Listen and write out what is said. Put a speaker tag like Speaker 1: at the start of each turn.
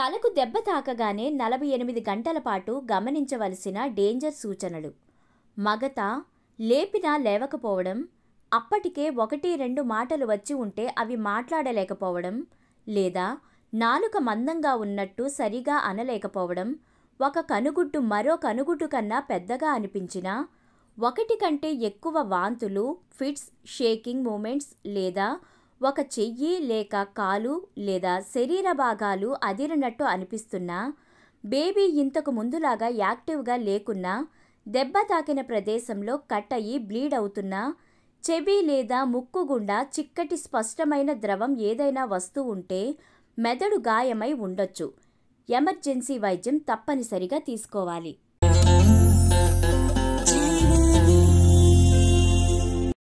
Speaker 1: తలకు దెబ్బ తాకగానే నలభై ఎనిమిది గంటల పాటు గమనించవలసిన డేంజర్ సూచనలు మగత లేపినా లేవకపోవడం అప్పటికే ఒకటి రెండు మాటలు వచ్చి ఉంటే అవి మాట్లాడలేకపోవడం లేదా నాలుక మందంగా ఉన్నట్టు సరిగా అనలేకపోవడం ఒక కనుగుడ్డు మరో కనుగుడ్డు కన్నా పెద్దగా అనిపించినా ఒకటి కంటే ఎక్కువ వాంతులు ఫిట్స్ షేకింగ్ మూమెంట్స్ లేదా ఒక చెయ్యి లేక కాలు లేదా శరీర భాగాలు అదిరినట్టు అనిపిస్తున్నా బేబీ ఇంతకు ముందులాగా యాక్టివ్గా లేకున్నా దెబ్బ తాకిన ప్రదేశంలో కట్ అయ్యి బ్లీడ్ అవుతున్నా చెవి లేదా ముక్కు గుండా చిక్కటి స్పష్టమైన ద్రవం ఏదైనా వస్తూ ఉంటే మెదడు గాయమై ఉండొచ్చు ఎమర్జెన్సీ వైద్యం తప్పనిసరిగా తీసుకోవాలి